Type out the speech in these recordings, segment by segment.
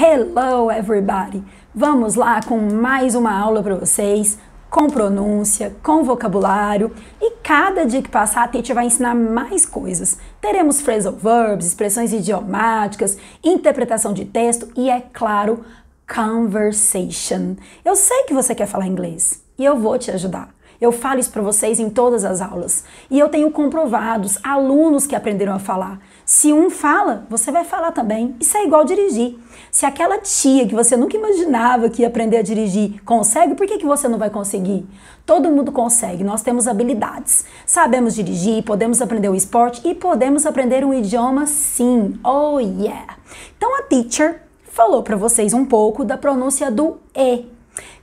Hello everybody! Vamos lá com mais uma aula para vocês, com pronúncia, com vocabulário e cada dia que passar a Titi vai ensinar mais coisas. Teremos phrasal verbs, expressões idiomáticas, interpretação de texto e, é claro, conversation. Eu sei que você quer falar inglês e eu vou te ajudar. Eu falo isso para vocês em todas as aulas. E eu tenho comprovados alunos que aprenderam a falar. Se um fala, você vai falar também. Isso é igual dirigir. Se aquela tia que você nunca imaginava que ia aprender a dirigir consegue, por que, que você não vai conseguir? Todo mundo consegue, nós temos habilidades. Sabemos dirigir, podemos aprender o esporte e podemos aprender um idioma sim. Oh yeah! Então a teacher falou para vocês um pouco da pronúncia do E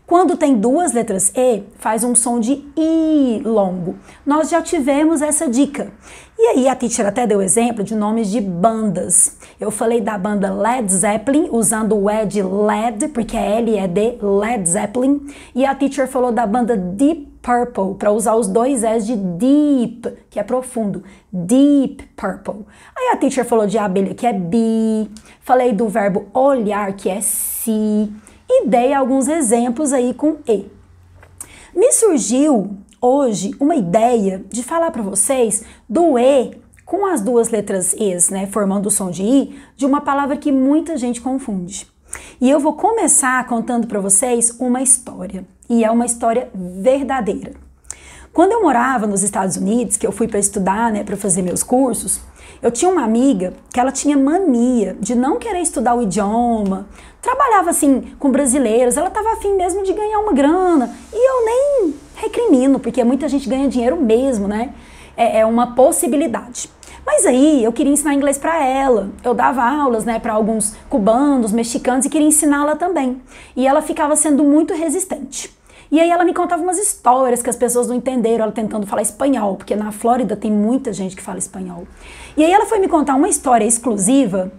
quando tem duas letras E, faz um som de I longo. Nós já tivemos essa dica. E aí a teacher até deu exemplo de nomes de bandas. Eu falei da banda Led Zeppelin, usando o E de LED, porque é L é D, Led Zeppelin. E a teacher falou da banda Deep Purple, para usar os dois S de deep, que é profundo. Deep Purple. Aí a teacher falou de abelha, que é bee. Falei do verbo olhar, que é see e dei alguns exemplos aí com E. Me surgiu hoje uma ideia de falar para vocês do E com as duas letras Es, né, formando o som de I, de uma palavra que muita gente confunde. E eu vou começar contando para vocês uma história, e é uma história verdadeira. Quando eu morava nos Estados Unidos, que eu fui para estudar, né, para fazer meus cursos, eu tinha uma amiga que ela tinha mania de não querer estudar o idioma, trabalhava assim com brasileiros, ela estava afim mesmo de ganhar uma grana. E eu nem recrimino, porque muita gente ganha dinheiro mesmo, né? É, é uma possibilidade. Mas aí eu queria ensinar inglês para ela. Eu dava aulas, né, para alguns cubanos, mexicanos e queria ensiná-la também. E ela ficava sendo muito resistente. E aí ela me contava umas histórias que as pessoas não entenderam, ela tentando falar espanhol, porque na Flórida tem muita gente que fala espanhol. E aí ela foi me contar uma história exclusiva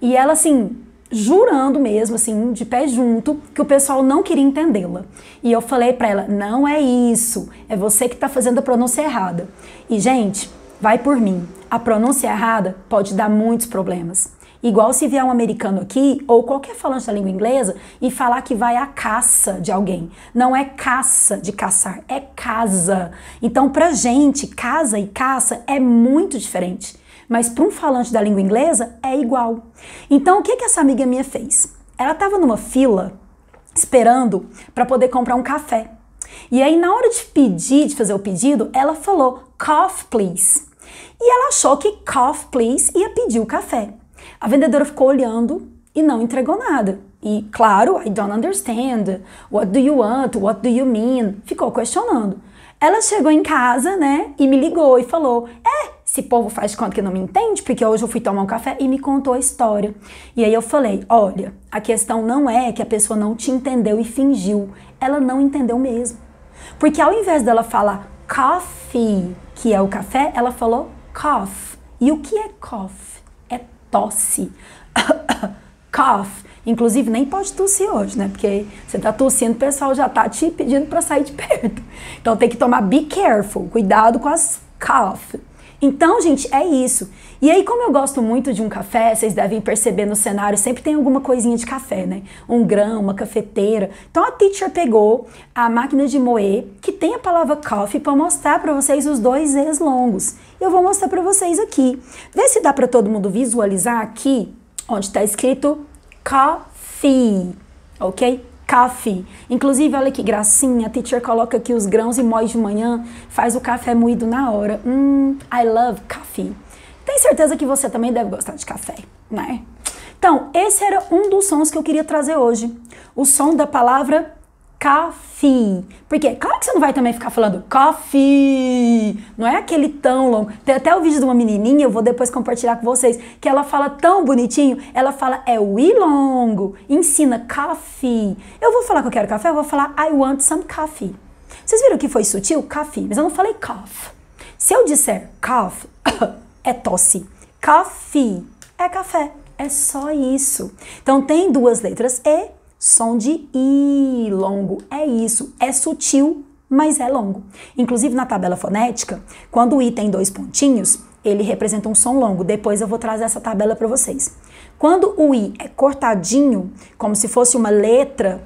e ela assim, jurando mesmo, assim, de pé junto, que o pessoal não queria entendê-la. E eu falei para ela: não é isso, é você que tá fazendo a pronúncia errada. E, gente, vai por mim, a pronúncia errada pode dar muitos problemas. Igual se vier um americano aqui, ou qualquer falante da língua inglesa, e falar que vai à caça de alguém. Não é caça de caçar, é casa. Então, pra gente, casa e caça é muito diferente. Mas para um falante da língua inglesa, é igual. Então, o que, que essa amiga minha fez? Ela estava numa fila esperando para poder comprar um café. E aí, na hora de pedir, de fazer o pedido, ela falou cough, please. E ela achou que cough, please ia pedir o café. A vendedora ficou olhando e não entregou nada. E claro, I don't understand. What do you want? What do you mean? Ficou questionando. Ela chegou em casa, né, e me ligou e falou: "É, esse povo faz conta que não me entende, porque hoje eu fui tomar um café e me contou a história". E aí eu falei: "Olha, a questão não é que a pessoa não te entendeu e fingiu. Ela não entendeu mesmo. Porque ao invés dela falar coffee, que é o café, ela falou cough. E o que é cough? tosse, cough. Inclusive, nem pode tossir hoje, né? Porque você tá tossindo, o pessoal já tá te pedindo para sair de perto. Então tem que tomar be careful, cuidado com as cough. Então, gente, é isso. E aí, como eu gosto muito de um café, vocês devem perceber no cenário, sempre tem alguma coisinha de café, né? Um grão, uma cafeteira. Então, a teacher pegou a máquina de moer, que tem a palavra coffee, para mostrar para vocês os dois E's longos. Eu vou mostrar para vocês aqui. Vê se dá para todo mundo visualizar aqui, onde está escrito coffee, ok? Coffee. Inclusive, olha que gracinha, a teacher coloca aqui os grãos e moe de manhã, faz o café moído na hora. Hum, I love coffee. Tem certeza que você também deve gostar de café, né? Então, esse era um dos sons que eu queria trazer hoje. O som da palavra café. Porque, claro que você não vai também ficar falando coffee não é aquele tão longo. Tem até o vídeo de uma menininha, eu vou depois compartilhar com vocês, que ela fala tão bonitinho, ela fala é o i longo, ensina coffee. Eu vou falar que eu quero café, eu vou falar I want some coffee. Vocês viram que foi sutil? Coffee, mas eu não falei cough. Se eu disser cough, é tosse. Coffee é café. É só isso. Então tem duas letras E, som de I longo. É isso. É sutil, mas é longo. Inclusive na tabela fonética, quando o i tem dois pontinhos, ele representa um som longo. Depois eu vou trazer essa tabela para vocês. Quando o i é cortadinho, como se fosse uma letra,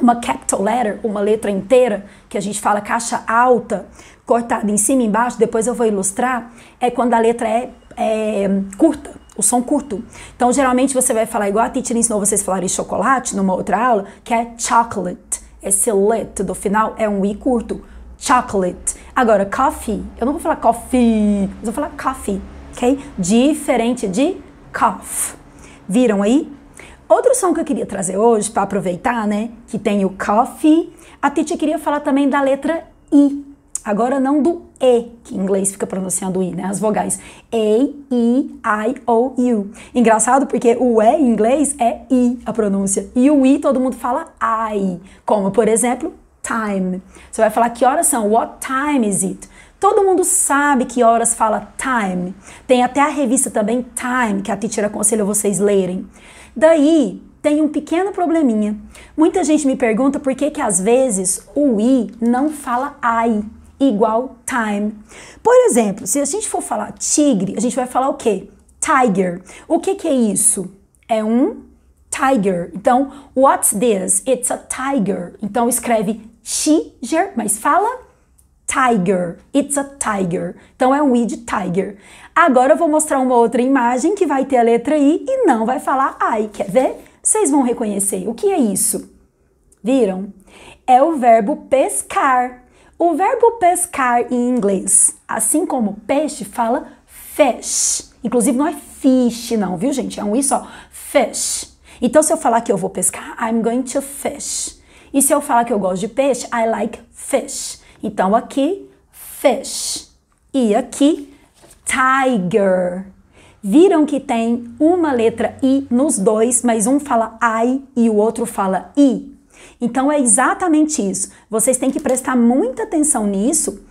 uma capital letter, uma letra inteira, que a gente fala caixa alta, cortada em cima e embaixo, depois eu vou ilustrar, é quando a letra é, é curta, o som curto. Então, geralmente você vai falar igual a Titi ensinou vocês falarem chocolate numa outra aula, que é chocolate. Esse let do final é um i curto. Chocolate. Agora, coffee. Eu não vou falar coffee, mas vou falar coffee, ok? Diferente de cough. Viram aí? Outro som que eu queria trazer hoje, para aproveitar, né? Que tem o coffee. A Titi queria falar também da letra I. Agora não do E, que em inglês fica pronunciando I, né? As vogais. A, E, I, O, U. Engraçado porque o E em inglês é I, a pronúncia. E o I todo mundo fala I. Como, por exemplo, time. Você vai falar que horas são? What time is it? Todo mundo sabe que horas fala time. Tem até a revista também Time, que a teacher aconselha vocês lerem. Daí, tem um pequeno probleminha. Muita gente me pergunta por que que às vezes o i não fala ai igual time. Por exemplo, se a gente for falar tigre, a gente vai falar o quê? Tiger. O que, que é isso? É um tiger. Então, what's this? It's a tiger. Então, escreve tiger, mas fala tiger. It's a tiger. Então, é um i de tiger. Agora, eu vou mostrar uma outra imagem que vai ter a letra i e não vai falar I. Quer ver? Vocês vão reconhecer. O que é isso? Viram? É o verbo pescar. O verbo pescar em inglês, assim como peixe, fala fish. Inclusive não é fish não, viu gente? É um i só, fish. Então se eu falar que eu vou pescar, I'm going to fish. E se eu falar que eu gosto de peixe, I like fish. Então aqui, fish. E aqui, tiger. Viram que tem uma letra i nos dois, mas um fala I e o outro fala i. Então é exatamente isso. Vocês têm que prestar muita atenção nisso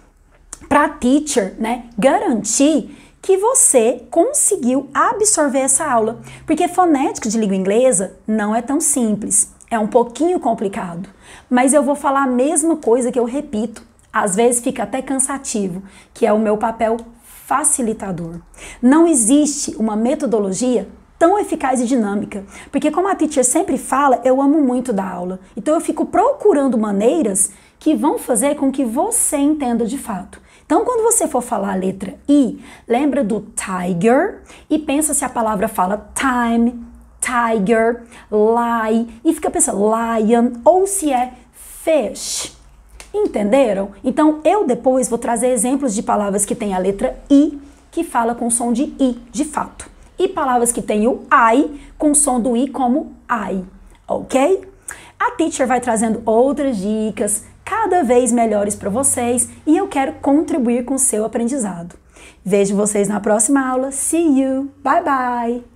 para a teacher, né, garantir que você conseguiu absorver essa aula, porque fonética de língua inglesa não é tão simples, é um pouquinho complicado. Mas eu vou falar a mesma coisa que eu repito, às vezes fica até cansativo, que é o meu papel facilitador. Não existe uma metodologia tão eficaz e dinâmica. Porque, como a teacher sempre fala, eu amo muito da aula. Então, eu fico procurando maneiras que vão fazer com que você entenda de fato. Então, quando você for falar a letra I, lembra do tiger e pensa se a palavra fala time, tiger, lie, e fica pensando lion ou se é fish. Entenderam? Então, eu depois vou trazer exemplos de palavras que tem a letra I, que fala com som de I, de fato e palavras que têm o I com som do I como I, ok? A teacher vai trazendo outras dicas cada vez melhores para vocês e eu quero contribuir com o seu aprendizado. Vejo vocês na próxima aula. See you. Bye bye.